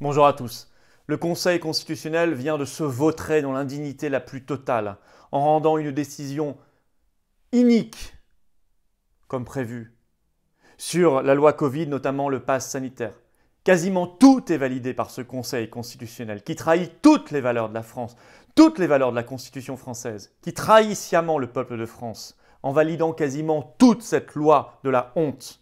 Bonjour à tous. Le Conseil constitutionnel vient de se vautrer dans l'indignité la plus totale en rendant une décision inique, comme prévu, sur la loi Covid, notamment le pass sanitaire. Quasiment tout est validé par ce Conseil constitutionnel qui trahit toutes les valeurs de la France, toutes les valeurs de la Constitution française, qui trahit sciemment le peuple de France en validant quasiment toute cette loi de la honte.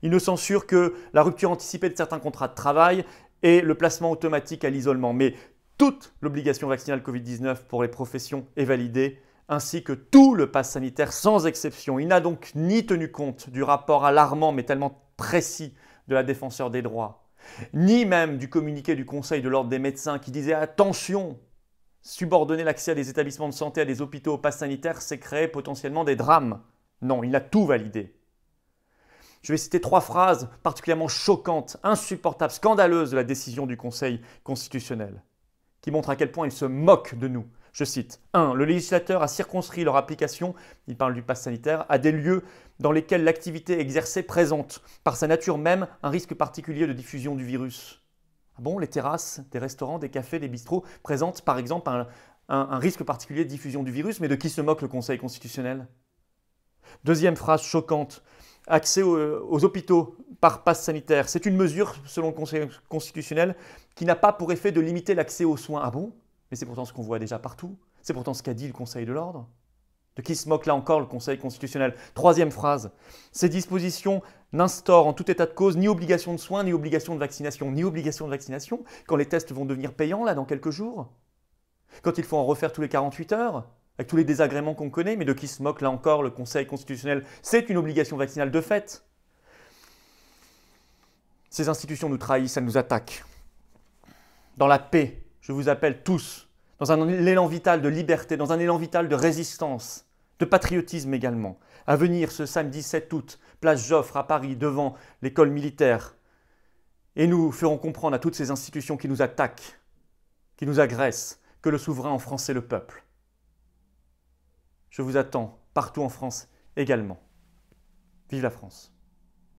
Il ne censure que la rupture anticipée de certains contrats de travail, et le placement automatique à l'isolement. Mais toute l'obligation vaccinale Covid-19 pour les professions est validée, ainsi que tout le pass sanitaire sans exception. Il n'a donc ni tenu compte du rapport alarmant mais tellement précis de la défenseur des droits, ni même du communiqué du Conseil de l'ordre des médecins qui disait attention, subordonner l'accès à des établissements de santé, à des hôpitaux au pass sanitaire, c'est créer potentiellement des drames. Non, il a tout validé. Je vais citer trois phrases particulièrement choquantes, insupportables, scandaleuses de la décision du Conseil constitutionnel, qui montrent à quel point ils se moquent de nous. Je cite 1. Le législateur a circonscrit leur application, il parle du pass sanitaire, à des lieux dans lesquels l'activité exercée présente, par sa nature même, un risque particulier de diffusion du virus. Ah bon, les terrasses, des restaurants, des cafés, des bistrots présentent par exemple un, un risque particulier de diffusion du virus, mais de qui se moque le Conseil constitutionnel Deuxième phrase choquante accès aux, hôpitaux par passe sanitaire. C'est une mesure, selon le Conseil constitutionnel, qui n'a pas pour effet de limiter l'accès aux soins. Ah bon Mais c'est pourtant ce qu'on voit déjà partout. C'est pourtant ce qu'a dit le Conseil de l'ordre. De qui se moque là encore le Conseil constitutionnel Troisième phrase. Ces dispositions n'instaurent en tout état de cause ni obligation de soins, ni obligation de vaccination, ni obligation de vaccination, quand les tests vont devenir payants là dans quelques jours, quand il faut en refaire tous les 48 heures, avec tous les désagréments qu'on connaît, mais de qui se moque là encore le Conseil constitutionnel C'est une obligation vaccinale de fait. Ces institutions nous trahissent, elles nous attaquent. Dans la paix, je vous appelle tous, dans un élan vital de liberté, dans un élan vital de résistance, de patriotisme également, à venir ce samedi 7 août, place Joffre à Paris, devant l'école militaire. Et nous ferons comprendre à toutes ces institutions qui nous attaquent, qui nous agressent, que le souverain en France, est le peuple. Je vous attends partout en France également. Vive la France